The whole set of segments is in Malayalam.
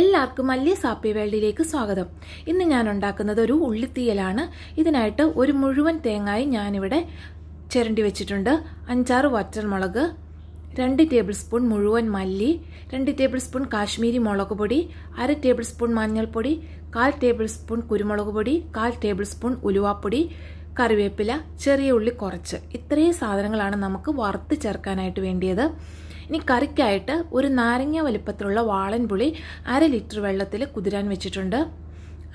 എല്ലാവർക്കും മല്ലിയ സാപ്പി വേൾഡിലേക്ക് സ്വാഗതം ഇന്ന് ഞാൻ ഉണ്ടാക്കുന്നത് ഒരു ഉള്ളിത്തീയലാണ് ഇതിനായിട്ട് ഒരു മുഴുവൻ തേങ്ങായി ഞാനിവിടെ ചിരണ്ടി വെച്ചിട്ടുണ്ട് അഞ്ചാറ് മുളക് രണ്ട് ടേബിൾ സ്പൂൺ മുഴുവൻ മല്ലി രണ്ട് ടേബിൾ സ്പൂൺ കാശ്മീരി മുളക് പൊടി അര ടേബിൾ സ്പൂൺ മഞ്ഞൾപ്പൊടി കാൽ ടേബിൾ സ്പൂൺ കുരുമുളക് പൊടി കാൽ ടേബിൾ സ്പൂൺ ഉലുവാപ്പൊടി കറിവേപ്പില ചെറിയ ഉള്ളി കുറച്ച് ഇത്രയും സാധനങ്ങളാണ് നമുക്ക് വറുത്ത് ചേർക്കാനായിട്ട് വേണ്ടിയത് ഇനി കറിക്കായിട്ട് ഒരു നാരങ്ങ വലിപ്പത്തിലുള്ള വാളൻപുളി അര ലിറ്റർ വെള്ളത്തിൽ കുതിരാൻ വെച്ചിട്ടുണ്ട്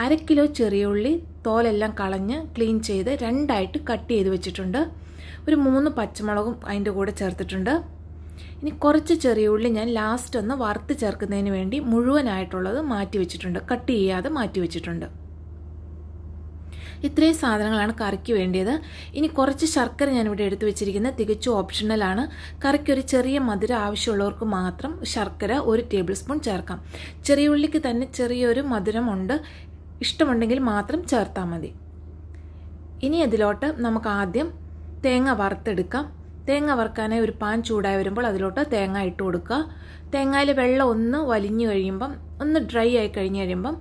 അര കിലോ ചെറിയ ഉള്ളി തോലെല്ലാം കളഞ്ഞ് ക്ലീൻ ചെയ്ത് രണ്ടായിട്ട് കട്ട് ചെയ്ത് വെച്ചിട്ടുണ്ട് ഒരു മൂന്ന് പച്ചമുളകും അതിൻ്റെ കൂടെ ചേർത്തിട്ടുണ്ട് ഇനി കുറച്ച് ചെറിയ ഉള്ളി ഞാൻ ലാസ്റ്റ് ഒന്ന് വറുത്ത് ചേർക്കുന്നതിന് വേണ്ടി മുഴുവനായിട്ടുള്ളത് മാറ്റി വെച്ചിട്ടുണ്ട് കട്ട് ചെയ്യാതെ മാറ്റി വെച്ചിട്ടുണ്ട് ഇത്രയും സാധനങ്ങളാണ് കറിക്ക് വേണ്ടിയത് ഇനി കുറച്ച് ശർക്കര ഞാനിവിടെ എടുത്തു വെച്ചിരിക്കുന്നത് തികച്ചും ഓപ്ഷണലാണ് കറിക്ക് ഒരു ചെറിയ മധുരം ആവശ്യമുള്ളവർക്ക് മാത്രം ശർക്കര ഒരു ടേബിൾ സ്പൂൺ ചേർക്കാം ചെറിയ ഉള്ളിക്ക് തന്നെ ചെറിയൊരു മധുരമുണ്ട് ഇഷ്ടമുണ്ടെങ്കിൽ മാത്രം ചേർത്താൽ മതി ഇനി അതിലോട്ട് നമുക്ക് ആദ്യം തേങ്ങ വറുത്തെടുക്കാം തേങ്ങ വറുക്കാനായി ഒരു പാൻ ചൂടായി വരുമ്പോൾ അതിലോട്ട് തേങ്ങ ഇട്ട് കൊടുക്കുക തേങ്ങയിൽ വെള്ളം ഒന്ന് വലിഞ്ഞു കഴിയുമ്പം ഒന്ന് ഡ്രൈ ആയി കഴിഞ്ഞ് കഴിയുമ്പം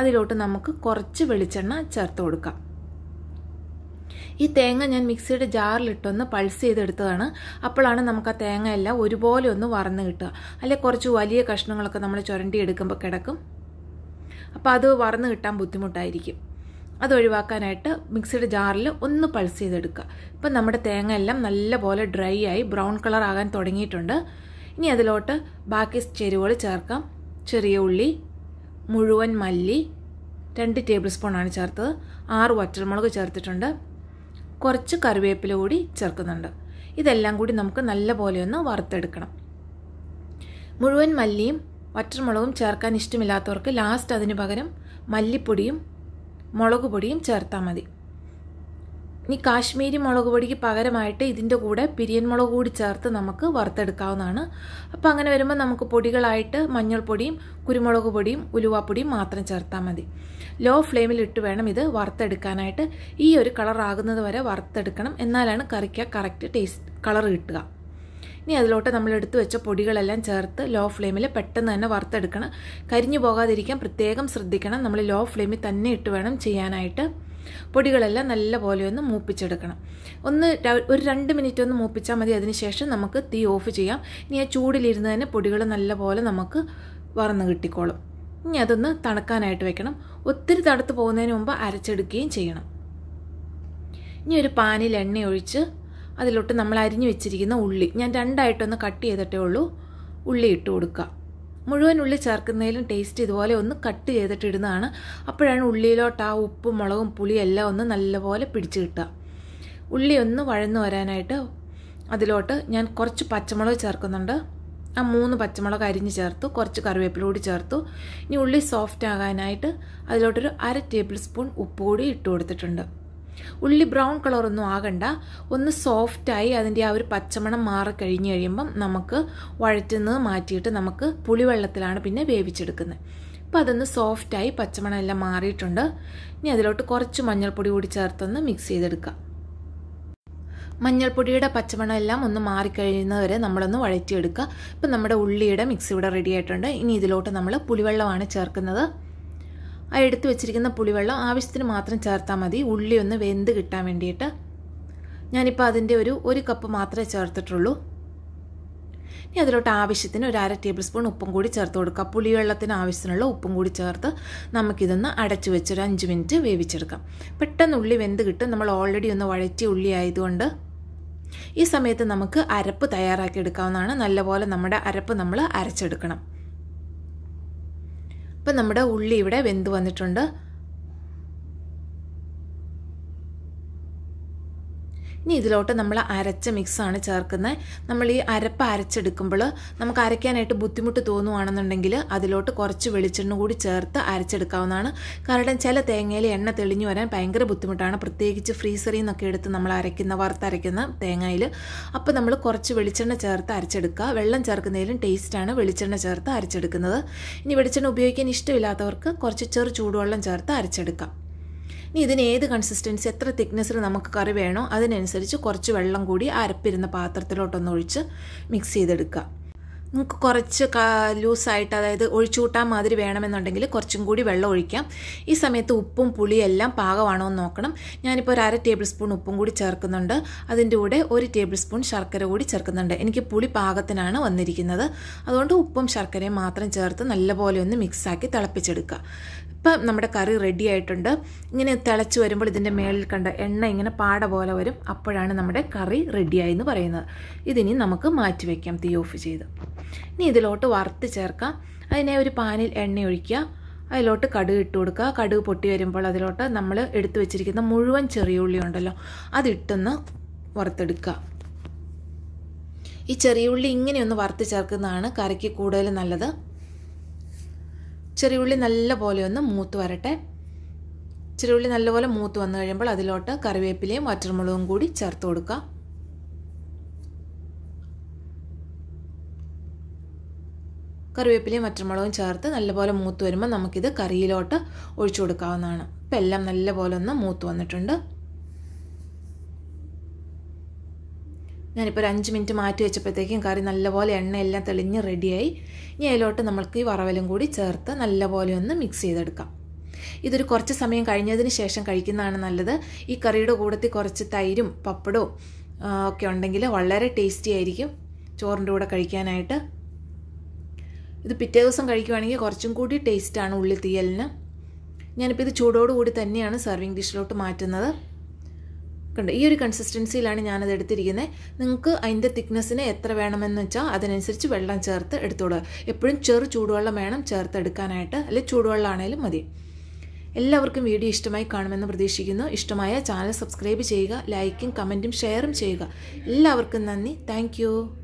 അതിലോട്ട് നമുക്ക് കുറച്ച് വെളിച്ചെണ്ണ ചേർത്ത് കൊടുക്കാം ഈ തേങ്ങ ഞാൻ മിക്സിയുടെ ജാറിലിട്ടൊന്ന് പൾസ് ചെയ്തെടുത്തതാണ് അപ്പോഴാണ് നമുക്ക് ആ തേങ്ങ എല്ലാം ഒരുപോലെ ഒന്ന് വറന്ന് കിട്ടുക അല്ലെ കുറച്ച് വലിയ കഷ്ണങ്ങളൊക്കെ നമ്മൾ ചുരണ്ടി എടുക്കുമ്പോൾ കിടക്കും അപ്പോൾ അത് വറന്ന് കിട്ടാൻ ബുദ്ധിമുട്ടായിരിക്കും അതൊഴിവാക്കാനായിട്ട് മിക്സിയുടെ ജാറിൽ ഒന്ന് പൾസ് ചെയ്തെടുക്കുക ഇപ്പം നമ്മുടെ തേങ്ങ എല്ലാം നല്ലപോലെ ഡ്രൈ ആയി ബ്രൗൺ കളർ ആകാൻ തുടങ്ങിയിട്ടുണ്ട് ഇനി അതിലോട്ട് ബാക്കി ചേരുവകൾ ചേർക്കാം ചെറിയ ഉള്ളി മുഴുവൻ മല്ലി രണ്ട് ടേബിൾ സ്പൂണാണ് ചേർത്തത് ആറ് വറ്റൽമുളക് ചേർത്തിട്ടുണ്ട് കുറച്ച് കറിവേപ്പില കൂടി ചേർക്കുന്നുണ്ട് ഇതെല്ലാം കൂടി നമുക്ക് നല്ലപോലെ ഒന്ന് വറുത്തെടുക്കണം മുഴുവൻ മല്ലിയും വറ്റൽമുളകും ചേർക്കാൻ ഇഷ്ടമില്ലാത്തവർക്ക് ലാസ്റ്റ് അതിന് പകരം മല്ലിപ്പൊടിയും മുളക് പൊടിയും ചേർത്താൽ മതി ഇനി കാശ്മീരി മുളക് പൊടിക്ക് പകരമായിട്ട് ഇതിൻ്റെ കൂടെ പിരിയൻ മുളക് കൂടി ചേർത്ത് നമുക്ക് വറുത്തെടുക്കാവുന്നതാണ് അപ്പോൾ അങ്ങനെ വരുമ്പോൾ നമുക്ക് പൊടികളായിട്ട് മഞ്ഞൾപ്പൊടിയും കുരുമുളക് പൊടിയും ഉലുവാപ്പൊടിയും മാത്രം ചേർത്താൽ മതി ലോ ഫ്ലെയിമിൽ ഇട്ട് വേണം ഇത് വറുത്തെടുക്കാനായിട്ട് ഈ ഒരു കളറാകുന്നത് വരെ വറുത്തെടുക്കണം എന്നാലാണ് കറിക്ക് കറക്റ്റ് ടേസ്റ്റ് കളർ കിട്ടുക ഇനി അതിലോട്ട് നമ്മൾ എടുത്തു വെച്ച പൊടികളെല്ലാം ചേർത്ത് ലോ ഫ്ലെയിമിൽ പെട്ടെന്ന് തന്നെ വറുത്തെടുക്കണം കരിഞ്ഞു പോകാതിരിക്കാൻ പ്രത്യേകം ശ്രദ്ധിക്കണം നമ്മൾ ലോ ഫ്ലെയിമിൽ തന്നെ ഇട്ട് വേണം ചെയ്യാനായിട്ട് പൊടികളെല്ലാം നല്ല പോലെ ഒന്ന് മൂപ്പിച്ചെടുക്കണം ഒന്ന് ഒരു രണ്ട് മിനിറ്റ് ഒന്ന് മൂപ്പിച്ചാൽ മതി അതിനുശേഷം നമുക്ക് തീ ഓഫ് ചെയ്യാം ഇനി ആ ചൂടിലിരുന്ന് തന്നെ പൊടികൾ നല്ല പോലെ നമുക്ക് വറന്ന് കിട്ടിക്കോളും ഇനി അതൊന്ന് തണുക്കാനായിട്ട് വെക്കണം ഒത്തിരി തണുത്ത് പോകുന്നതിന് മുമ്പ് അരച്ചെടുക്കുകയും ചെയ്യണം ഇനി ഒരു പാനിൽ എണ്ണ ഒഴിച്ച് അതിലോട്ട് നമ്മൾ അരിഞ്ഞു വെച്ചിരിക്കുന്ന ഉള്ളി ഞാൻ രണ്ടായിട്ടൊന്ന് കട്ട് ചെയ്തിട്ടേ ഉള്ളൂ ഉള്ളി ഇട്ട് കൊടുക്കുക മുഴുവൻ ഉള്ളി ചേർക്കുന്നതിലും ടേസ്റ്റ് ഇതുപോലെ ഒന്ന് കട്ട് ചെയ്തിട്ട് ഇടുന്നതാണ് അപ്പോഴാണ് ഉള്ളിയിലോട്ട് ആ ഉപ്പും മുളകും പുളിയും എല്ലാം ഒന്ന് നല്ലപോലെ പിടിച്ച് കിട്ടുക ഉള്ളി ഒന്ന് വഴന്നു വരാനായിട്ട് അതിലോട്ട് ഞാൻ കുറച്ച് പച്ചമുളക് ചേർക്കുന്നുണ്ട് ആ മൂന്ന് പച്ചമുളക് അരിഞ്ഞ് ചേർത്തു കുറച്ച് കറിവേപ്പില കൂടി ചേർത്തു ഇനി ഉള്ളി സോഫ്റ്റ് ആകാനായിട്ട് അതിലോട്ടൊരു അര ടേബിൾ സ്പൂൺ ഉപ്പ് കൂടി ഇട്ട് കൊടുത്തിട്ടുണ്ട് ഉള്ളി ബ്രൗൺ കളറൊന്നും ആകണ്ട ഒന്ന് സോഫ്റ്റായി അതിൻ്റെ ആ ഒരു പച്ചമണം മാറി കഴിഞ്ഞ് കഴിയുമ്പം നമുക്ക് വഴറ്റുന്നത് മാറ്റിയിട്ട് നമുക്ക് പുളിവെള്ളത്തിലാണ് പിന്നെ വേവിച്ചെടുക്കുന്നത് അപ്പോൾ അതൊന്ന് സോഫ്റ്റായി പച്ചമണം എല്ലാം മാറിയിട്ടുണ്ട് ഇനി അതിലോട്ട് കുറച്ച് മഞ്ഞൾപ്പൊടി കൂടി ചേർത്തൊന്ന് മിക്സ് ചെയ്തെടുക്കാം മഞ്ഞൾപ്പൊടിയുടെ പച്ചമണം എല്ലാം ഒന്ന് മാറിക്കഴിയുന്നവരെ നമ്മളൊന്ന് വഴറ്റിയെടുക്കുക ഇപ്പം നമ്മുടെ ഉള്ളിയുടെ മിക്സ് ഇവിടെ റെഡി ആയിട്ടുണ്ട് ഇനി ഇതിലോട്ട് നമ്മൾ പുളിവെള്ളമാണ് ചേർക്കുന്നത് ആ എടുത്തു വെച്ചിരിക്കുന്ന പുളിവെള്ളം ആവശ്യത്തിന് മാത്രം ചേർത്താൽ മതി ഉള്ളി ഒന്ന് വെന്ത് കിട്ടാൻ വേണ്ടിയിട്ട് ഞാനിപ്പോൾ അതിൻ്റെ ഒരു ഒരു കപ്പ് മാത്രമേ ചേർത്തിട്ടുള്ളൂ ഇനി അതിലോട്ട് ആവശ്യത്തിന് ഒരു അര ടേബിൾ സ്പൂൺ ഉപ്പും കൂടി ചേർത്ത് കൊടുക്കുക പുളിവെള്ളത്തിന് ആവശ്യത്തിനുള്ള ഉപ്പും കൂടി ചേർത്ത് നമുക്കിതൊന്ന് അടച്ചു വെച്ച് ഒരു അഞ്ച് മിനിറ്റ് വേവിച്ചെടുക്കാം പെട്ടെന്ന് ഉള്ളി വെന്ത് കിട്ടും നമ്മൾ ഓൾറെഡി ഒന്ന് വഴറ്റി ഉള്ളി ആയതുകൊണ്ട് ഈ സമയത്ത് നമുക്ക് അരപ്പ് തയ്യാറാക്കി എടുക്കാവുന്നതാണ് നല്ലപോലെ നമ്മുടെ അരപ്പ് നമ്മൾ അരച്ചെടുക്കണം ഇപ്പം നമ്മുടെ ഉള്ളി ഇവിടെ വെന്ത് വന്നിട്ടുണ്ട് ഇനി ഇതിലോട്ട് നമ്മൾ അരച്ച മിക്സാണ് ചേർക്കുന്നത് നമ്മൾ ഈ അരപ്പ് അരച്ചെടുക്കുമ്പോൾ നമുക്ക് അരയ്ക്കാനായിട്ട് ബുദ്ധിമുട്ട് തോന്നുവാണെന്നുണ്ടെങ്കിൽ അതിലോട്ട് കുറച്ച് വെളിച്ചെണ്ണ കൂടി ചേർത്ത് അരച്ചെടുക്കാവുന്നതാണ് കാരണം ചില തേങ്ങയിൽ എണ്ണ തെളിഞ്ഞു വരാൻ ഭയങ്കര ബുദ്ധിമുട്ടാണ് പ്രത്യേകിച്ച് ഫ്രീസറിൽ നിന്നൊക്കെ എടുത്ത് നമ്മൾ അരയ്ക്കുന്ന വറുത്തരയ്ക്കുന്ന തേങ്ങയിൽ അപ്പോൾ നമ്മൾ കുറച്ച് വെളിച്ചെണ്ണ ചേർത്ത് അരച്ചെടുക്കുക വെള്ളം ചേർക്കുന്നതിലും ടേസ്റ്റാണ് വെളിച്ചെണ്ണ ചേർത്ത് അരച്ചെടുക്കുന്നത് ഇനി വെളിച്ചെണ്ണ ഉപയോഗിക്കാൻ ഇഷ്ടമില്ലാത്തവർക്ക് കുറച്ച് ചെറു ചൂടുവെള്ളം ചേർത്ത് അരച്ചെടുക്കാം ഇനി ഇതിന് ഏത് കൺസിസ്റ്റൻസി എത്ര തിക്നെസ്സിൽ നമുക്ക് കറി വേണോ അതിനനുസരിച്ച് കുറച്ച് വെള്ളം കൂടി അരപ്പിരുന്ന പാത്രത്തിലോട്ടൊന്ന് ഒഴിച്ച് മിക്സ് ചെയ്തെടുക്കുക നിങ്ങൾക്ക് കുറച്ച് ലൂസായിട്ട് അതായത് കൂട്ടാൻ മാതിരി വേണമെന്നുണ്ടെങ്കിൽ കുറച്ചും കൂടി വെള്ളം ഒഴിക്കാം ഈ സമയത്ത് ഉപ്പും പുളിയും എല്ലാം പാകമാണോ എന്ന് നോക്കണം ഞാനിപ്പോൾ ഒരു അര ടേബിൾ സ്പൂൺ ഉപ്പും കൂടി ചേർക്കുന്നുണ്ട് അതിൻ്റെ കൂടെ ഒരു ടേബിൾ സ്പൂൺ ശർക്കര കൂടി ചേർക്കുന്നുണ്ട് എനിക്ക് പുളി പാകത്തിനാണ് വന്നിരിക്കുന്നത് അതുകൊണ്ട് ഉപ്പും ശർക്കരയും മാത്രം ചേർത്ത് നല്ലപോലെ ഒന്ന് മിക്സാക്കി തിളപ്പിച്ചെടുക്കുക ഇപ്പം നമ്മുടെ കറി റെഡി ആയിട്ടുണ്ട് ഇങ്ങനെ തിളച്ച് വരുമ്പോൾ ഇതിൻ്റെ മേളിൽ കണ്ട എണ്ണ ഇങ്ങനെ പാട പോലെ വരും അപ്പോഴാണ് നമ്മുടെ കറി റെഡിയായി എന്ന് പറയുന്നത് ഇതിനി നമുക്ക് മാറ്റി തീ ഓഫ് ചെയ്ത് ഇനി ഇതിലോട്ട് വറുത്ത് ചേർക്കാം അതിനെ ഒരു പാനിൽ എണ്ണ ഒഴിക്കുക അതിലോട്ട് കടുക് ഇട്ട് കൊടുക്കുക കടുക് പൊട്ടി വരുമ്പോൾ അതിലോട്ട് നമ്മൾ എടുത്തു വെച്ചിരിക്കുന്ന മുഴുവൻ ചെറിയ ഉള്ളി ഉണ്ടല്ലോ അതിട്ടൊന്ന് വറുത്തെടുക്കുക ഈ ചെറിയ ഉള്ളി ഇങ്ങനെയൊന്ന് വറുത്ത് ചേർക്കുന്നതാണ് കറിക്ക് കൂടുതൽ നല്ലത് ചെറിയ ഉള്ളി നല്ല പോലെ ഒന്ന് മൂത്ത് വരട്ടെ ചെറിയ ഉള്ളി നല്ലപോലെ മൂത്ത് വന്നു കഴിയുമ്പോൾ അതിലോട്ട് കറിവേപ്പിലയും വറ്റർമുളകും കൂടി ചേർത്ത് കൊടുക്കുക കറിവേപ്പിലയും വറ്റമുളകും ചേർത്ത് നല്ലപോലെ മൂത്ത് വരുമ്പോൾ നമുക്കിത് കറിയിലോട്ട് ഒഴിച്ചു കൊടുക്കാവുന്നതാണ് ഇപ്പം എല്ലാം നല്ലപോലെ ഒന്ന് മൂത്ത് വന്നിട്ടുണ്ട് ഞാനിപ്പോൾ ഒരു അഞ്ച് മിനിറ്റ് മാറ്റി വെച്ചപ്പോഴത്തേക്കും കറി നല്ലപോലെ എണ്ണയെല്ലാം തെളിഞ്ഞ് റെഡിയായി ഇനി അതിലോട്ട് നമ്മൾക്ക് ഈ വറവലും കൂടി ചേർത്ത് നല്ലപോലെ ഒന്ന് മിക്സ് ചെയ്തെടുക്കാം ഇതൊരു കുറച്ച് സമയം കഴിഞ്ഞതിന് ശേഷം കഴിക്കുന്നതാണ് നല്ലത് ഈ കറിയുടെ കൂടത്തിൽ കുറച്ച് തൈരും പപ്പടവും ഒക്കെ ഉണ്ടെങ്കിൽ വളരെ ടേസ്റ്റി ആയിരിക്കും ചോറിൻ്റെ കൂടെ കഴിക്കാനായിട്ട് ഇത് പിറ്റേ ദിവസം കഴിക്കുവാണെങ്കിൽ കുറച്ചും കൂടി ടേസ്റ്റാണ് ഉള്ളി തീയലിന് ഞാനിപ്പോൾ ഇത് ചൂടോടുകൂടി തന്നെയാണ് സർവിങ് ഡിഷിലോട്ട് മാറ്റുന്നത് കണ്ട് ഈ ഒരു കൺസിസ്റ്റൻസിയിലാണ് ഞാനത് എടുത്തിരിക്കുന്നത് നിങ്ങൾക്ക് അതിൻ്റെ തിക്നെസ്സിന് എത്ര വേണമെന്ന് വെച്ചാൽ അതിനനുസരിച്ച് വെള്ളം ചേർത്ത് എടുത്തോളുക എപ്പോഴും ചെറു ചൂടുവെള്ളം വേണം ചേർത്തെടുക്കാനായിട്ട് അല്ലെങ്കിൽ ചൂടുവെള്ളമാണേലും മതി എല്ലാവർക്കും വീഡിയോ ഇഷ്ടമായി കാണുമെന്ന് പ്രതീക്ഷിക്കുന്നു ഇഷ്ടമായ ചാനൽ സബ്സ്ക്രൈബ് ചെയ്യുക ലൈക്കും കമൻറ്റും ഷെയറും ചെയ്യുക എല്ലാവർക്കും നന്ദി താങ്ക്